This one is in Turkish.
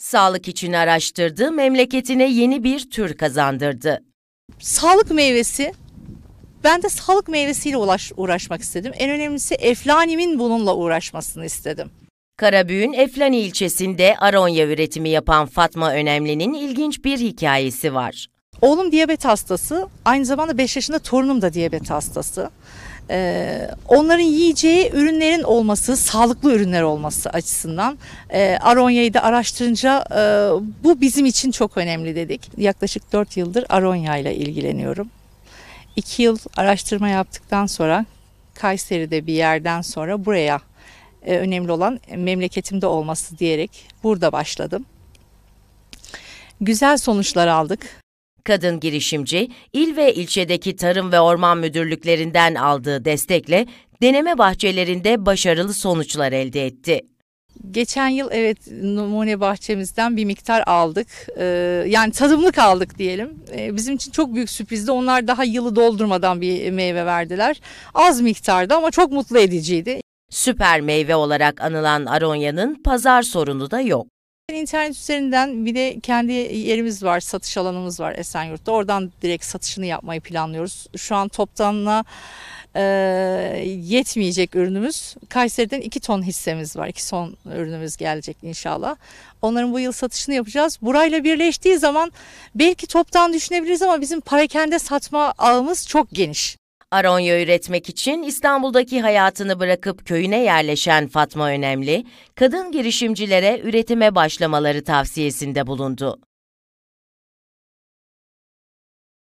sağlık için araştırdı, memleketine yeni bir tür kazandırdı. Sağlık meyvesi ben de sağlık meyvesiyle uğraş, uğraşmak istedim. En önemlisi Eflanim'in bununla uğraşmasını istedim. Karabüğün Eflani ilçesinde aronya üretimi yapan Fatma Önemli'nin ilginç bir hikayesi var. Oğlum diyabet hastası, aynı zamanda 5 yaşında torunum da diyabet hastası. Ee, onların yiyeceği ürünlerin olması, sağlıklı ürünler olması açısından e, Aronya'yı da araştırınca e, bu bizim için çok önemli dedik. Yaklaşık 4 yıldır Aronya ile ilgileniyorum. 2 yıl araştırma yaptıktan sonra Kayseri'de bir yerden sonra buraya e, önemli olan memleketimde olması diyerek burada başladım. Güzel sonuçlar aldık. Kadın girişimci, il ve ilçedeki tarım ve orman müdürlüklerinden aldığı destekle deneme bahçelerinde başarılı sonuçlar elde etti. Geçen yıl evet numune bahçemizden bir miktar aldık. Ee, yani tadımlık aldık diyelim. Ee, bizim için çok büyük sürprizdi. Onlar daha yılı doldurmadan bir meyve verdiler. Az miktarda ama çok mutlu ediciydi. Süper meyve olarak anılan Aronya'nın pazar sorunu da yok. İnternet üzerinden bir de kendi yerimiz var, satış alanımız var Esenyurt'ta. Oradan direkt satışını yapmayı planlıyoruz. Şu an toptanla e, yetmeyecek ürünümüz. Kayseri'den 2 ton hissemiz var. 2 son ürünümüz gelecek inşallah. Onların bu yıl satışını yapacağız. Burayla birleştiği zaman belki toptan düşünebiliriz ama bizim parakende satma ağımız çok geniş. Aronya üretmek için İstanbul'daki hayatını bırakıp köyüne yerleşen Fatma Önemli, kadın girişimcilere üretime başlamaları tavsiyesinde bulundu.